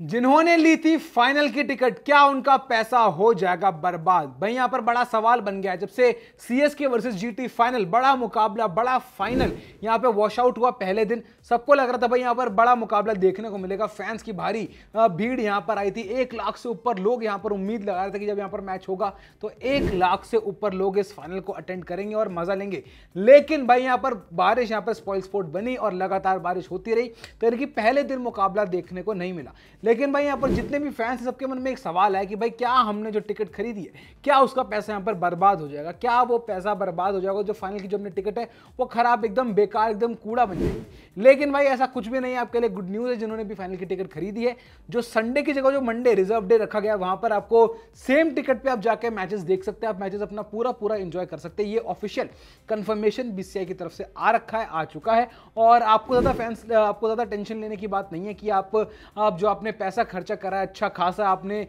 जिन्होंने ली थी फाइनल की टिकट क्या उनका पैसा हो जाएगा बर्बाद भाई यहां पर बड़ा सवाल बन गया है जब से C CSK versus GT final बड़ा मुकाबला बड़ा फाइनल यहां पे वॉश आउट हुआ पहले दिन सबको लग रहा था भाई यहां पर बड़ा मुकाबला देखने को मिलेगा फैंस की भारी भीड़ यहां पर आई थी एक लाख से ऊपर लोग यहां पर उम्मीद लगा रहे थे कि जब यहां पर मैच होगा तो एक लाख से ऊपर लोग इस फाइनल को अटेंड करेंगे और मजा लेंगे लेकिन भाई यहां पर बारिश यहां पर स्पॉइल स्पोर्ट बनी और लगातार बारिश होती रही तो कि पहले दिन मुकाबला देखने को नहीं मिला लेकिन भाई यहाँ पर जितने भी फैंस सबके मन में एक सवाल है कि भाई क्या हमने जो टिकट खरीदी है क्या उसका पैसा यहाँ पर बर्बाद हो जाएगा क्या वो पैसा बर्बाद हो जाएगा जो फाइनल की जो हमने टिकट है वो खराब एकदम बेकार एकदम कूड़ा बन जाएगी लेकिन भाई ऐसा कुछ भी नहीं है आपके लिए गुड न्यूज़ है जिन्होंने भी फाइनल की टिकट खरीदी है जो संडे की जगह जो मंडे रिजर्व डे रखा गया वहाँ पर आपको सेम टिकट पर आप जाके मैचेस देख सकते हैं आप मैचेस अपना पूरा पूरा इंजॉय कर सकते हैं ये ऑफिशियल कन्फर्मेशन बी की तरफ से आ रखा है आ चुका है और आपको ज़्यादा फैंस आपको ज़्यादा टेंशन लेने की बात नहीं है कि आप, आप जो आपने पैसा खर्चा करा है अच्छा खासा आपने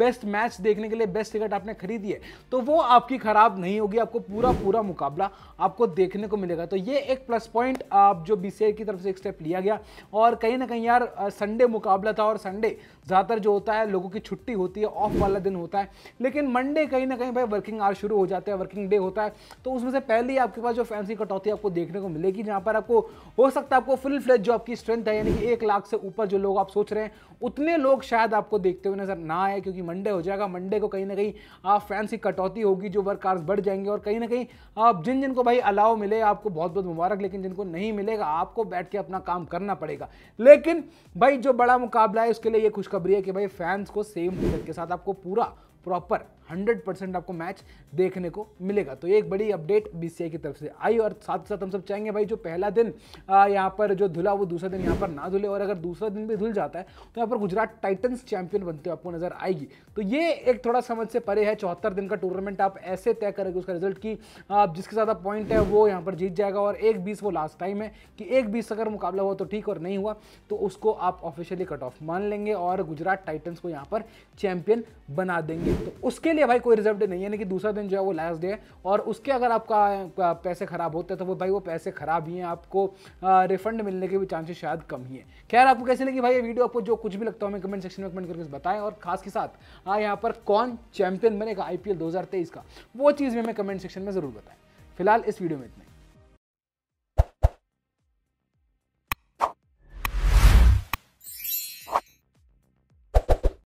बेस्ट मैच देखने के लिए बेस्ट टिकट आपने खरीदी है तो वो आपकी ख़राब नहीं होगी आपको पूरा पूरा मुकाबला आपको देखने को मिलेगा तो ये एक प्लस पॉइंट आप जो बी की तरफ से एक स्टेप लिया गया और कहीं ना कहीं यार संडे मुकाबला था और संडे ज़्यादातर जो होता है लोगों की छुट्टी होती है ऑफ वाला दिन होता है लेकिन मंडे कहीं ना कहीं भाई वर्किंग आवर शुरू हो जाते हैं वर्किंग डे होता है तो उसमें से पहले ही आपके पास जो फैंसी कटौती आपको देखने को मिलेगी जहाँ पर आपको हो सकता है आपको फुल फ्लेज जो आपकी स्ट्रेंथ है यानी कि एक लाख से ऊपर जो लोग आप सोच रहे हैं उतने लोग शायद आपको देखते हुए नजर ना आए क्योंकि मंडे हो जाएगा मंडे को कहीं ना कहीं आप फैंस की कटौती होगी जो वर्क आवर्स बढ़ जाएंगे और कहीं ना कहीं आप जिन जिनको भाई अलाव मिले आपको बहुत बहुत मुबारक लेकिन जिनको नहीं मिलेगा आपको बैठ के अपना काम करना पड़ेगा लेकिन भाई जो बड़ा मुकाबला है उसके लिए ये खुशखबरी है कि भाई फैंस को सेम टिकट के साथ आपको पूरा प्रॉपर हंड्रेड परसेंट आपको मैच देखने को मिलेगा तो ये एक बड़ी अपडेट बी की तरफ से आई और साथ साथ हम सब चाहेंगे भाई जो पहला दिन यहाँ पर जो धुला वो दूसरा दिन यहाँ पर ना धुले और अगर दूसरा दिन भी धुल जाता है तो यहाँ पर गुजरात टाइटन्स चैंपियन बनते हुए आपको नजर आएगी तो ये एक थोड़ा समझ से परे है चौहत्तर दिन का टूर्नामेंट आप ऐसे तय करेंगे उसका रिजल्ट कि आप जिसके ज़्यादा पॉइंट है वो यहाँ पर जीत जाएगा और एक बीस वो लास्ट टाइम है कि एक बीस अगर मुकाबला हुआ तो ठीक और नहीं हुआ तो उसको आप ऑफिशियली कट ऑफ मान लेंगे और गुजरात टाइटन्स को यहाँ पर चैंपियन बना देंगे तो उसके लिए लिए भाई कोई रिजर्व डे नहीं है ना कि दूसरा दिन जो है वो लास्ट डे है और उसके अगर आपका पैसे ख़राब होते हैं तो वो भाई वो पैसे ख़राब ही हैं आपको रिफंड मिलने के भी चांसेस शायद कम ही है खैर आपको कैसे लगी भाई ये वीडियो आपको जो कुछ भी लगता है हमें कमेंट सेक्शन में कमेंट करके बताएं और खास के साथ हाँ, यहाँ पर कौन चैंपियन बनेगा आई पी का वो चीज़ भी हमें कमेंट सेक्शन में ज़रूर बताएं फिलहाल इस वीडियो में इतना